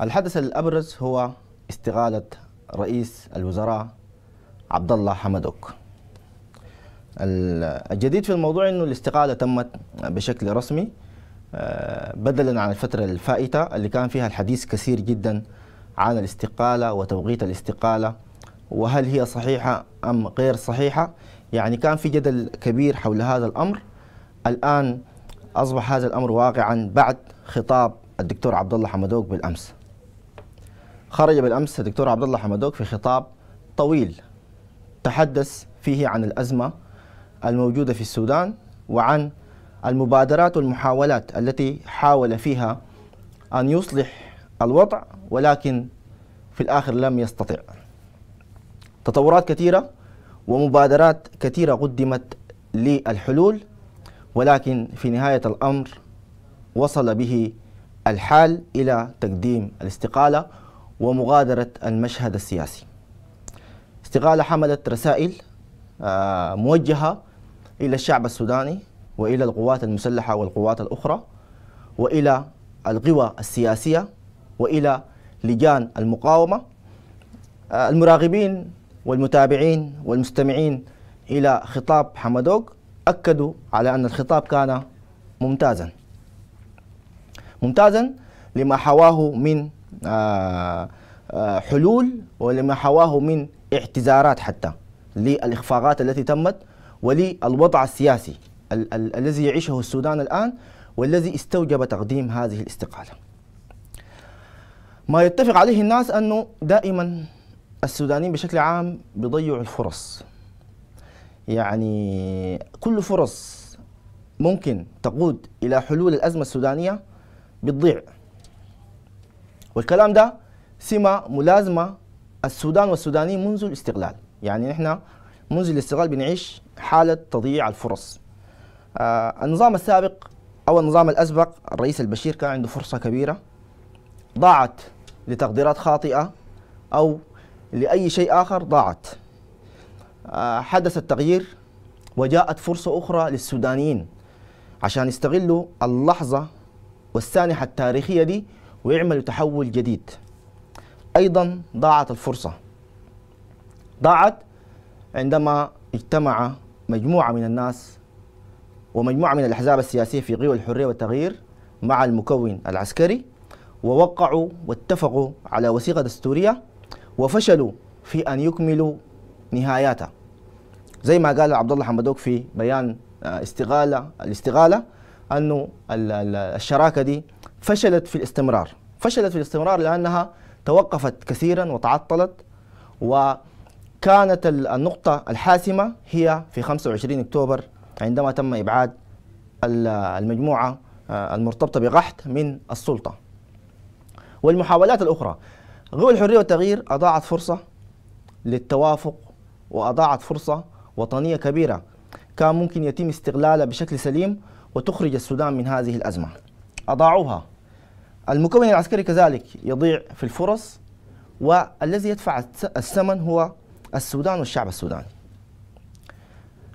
الحدث الأبرز هو استقالة رئيس الوزراء عبد الله حمدوك الجديد في الموضوع أنه الاستقالة تمت بشكل رسمي آه، بدلا عن الفترة الفائتة اللي كان فيها الحديث كثير جدا عن الاستقالة وتوقيت الاستقالة وهل هي صحيحة أم غير صحيحة يعني كان في جدل كبير حول هذا الأمر الآن أصبح هذا الأمر واقعا بعد خطاب الدكتور عبد الله حمدوك بالأمس خرج بالامس الدكتور عبد الله حمدوك في خطاب طويل تحدث فيه عن الازمه الموجوده في السودان وعن المبادرات والمحاولات التي حاول فيها ان يصلح الوضع ولكن في الاخر لم يستطع. تطورات كثيره ومبادرات كثيره قدمت للحلول ولكن في نهايه الامر وصل به الحال الى تقديم الاستقاله ومغادرة المشهد السياسي استقالة حملت رسائل آه، موجهة إلى الشعب السوداني وإلى القوات المسلحة والقوات الأخرى وإلى القوى السياسية وإلى لجان المقاومة آه، المراقبين والمتابعين والمستمعين إلى خطاب حمدوك أكدوا على أن الخطاب كان ممتازا ممتازا لما حواه من آه، آه، حلول ولما حواه من اعتذارات حتى للإخفاقات التي تمت وللوضع السياسي ال ال الذي يعيشه السودان الآن والذي استوجب تقديم هذه الاستقالة ما يتفق عليه الناس أنه دائما السودانيين بشكل عام بيضيعوا الفرص يعني كل فرص ممكن تقود إلى حلول الأزمة السودانية بتضيع والكلام ده سمة ملازمة السودان والسودانيين منذ الاستقلال يعني نحن منذ الاستقلال بنعيش حالة تضييع الفرص آه النظام السابق أو النظام الأسبق الرئيس البشير كان عنده فرصة كبيرة ضاعت لتقديرات خاطئة أو لأي شيء آخر ضاعت آه حدث التغيير وجاءت فرصة أخرى للسودانيين عشان يستغلوا اللحظة والسانحة التاريخية دي ويعملوا تحول جديد أيضا ضاعت الفرصة ضاعت عندما اجتمع مجموعة من الناس ومجموعة من الأحزاب السياسية في قوى الحرية والتغيير مع المكون العسكري ووقعوا واتفقوا على وثيقة دستورية وفشلوا في أن يكملوا نهاياتها زي ما قال عبد الله حمدوك في بيان آه، استغالة الاستغالة انه الشراكه دي فشلت في الاستمرار فشلت في الاستمرار لانها توقفت كثيرا وتعطلت وكانت النقطه الحاسمه هي في 25 اكتوبر عندما تم ابعاد المجموعه آه، المرتبطه بقحط من السلطه والمحاولات الاخرى غو الحريه والتغيير اضاعت فرصه للتوافق واضاعت فرصه وطنيه كبيره كان ممكن يتم استغلالها بشكل سليم وتخرج السودان من هذه الأزمة أضاعوها المكون العسكري كذلك يضيع في الفرص والذي يدفع الثمن هو السودان والشعب السوداني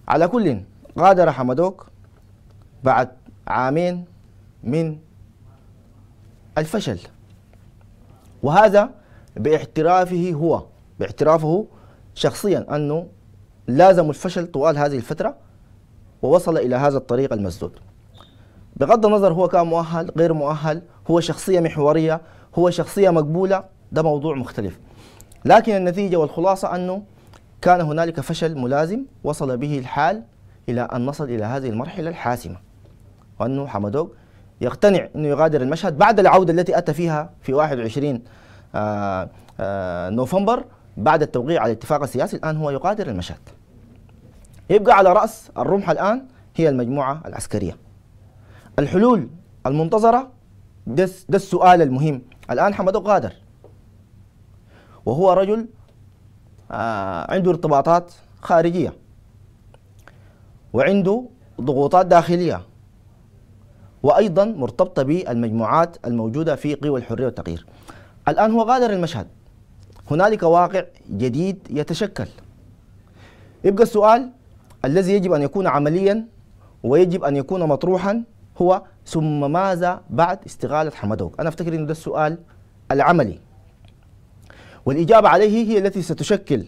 على كل غادر حمدوك بعد عامين من الفشل وهذا باعترافه هو باعترافه شخصيا أنه لازم الفشل طوال هذه الفترة ووصل إلى هذا الطريق المسدود بغض النظر هو كان مؤهل غير مؤهل هو شخصية محورية هو شخصية مقبولة ده موضوع مختلف لكن النتيجة والخلاصة أنه كان هنالك فشل ملازم وصل به الحال إلى أن نصل إلى هذه المرحلة الحاسمة وأنه حمدوك يقتنع أنه يغادر المشهد بعد العودة التي أتى فيها في 21 آآ آآ نوفمبر بعد التوقيع على الاتفاق السياسي الآن هو يغادر المشهد يبقى على رأس الرمح الآن هي المجموعة العسكرية الحلول المنتظرة ده, ده السؤال المهم الآن حمد قادر وهو رجل آه عنده ارتباطات خارجية وعنده ضغوطات داخلية وأيضا مرتبطة بالمجموعات الموجودة في قوى الحرية والتغيير الآن هو غادر المشهد هنالك واقع جديد يتشكل يبقى السؤال الذي يجب أن يكون عمليا ويجب أن يكون مطروحا هو ثم ماذا بعد استغالة حمدوك أنا أفتكر أن ده السؤال العملي والإجابة عليه هي التي ستشكل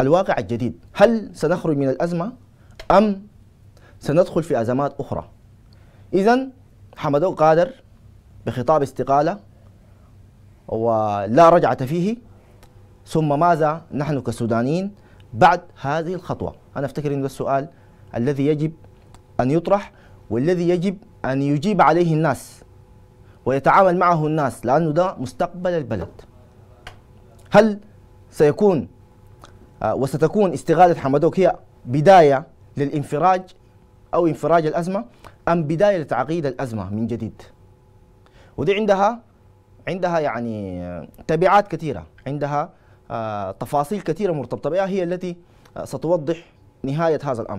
الواقع الجديد هل سنخرج من الأزمة أم سندخل في أزمات أخرى إذا حمدوك قادر بخطاب استقالة ولا رجعة فيه ثم ماذا نحن كسودانيين بعد هذه الخطوة أنا أفتكر أنه السؤال الذي يجب أن يطرح والذي يجب أن يجيب عليه الناس ويتعامل معه الناس لأنه ده مستقبل البلد هل سيكون آه، وستكون استغاثة حمدوك هي بداية للانفراج أو انفراج الأزمة أم بداية لتعقيد الأزمة من جديد ودي عندها عندها يعني آه، تبعات كثيرة عندها آه، تفاصيل كثيرة مرتبطة بها هي التي آه، ستوضح نهاية هذا الأمر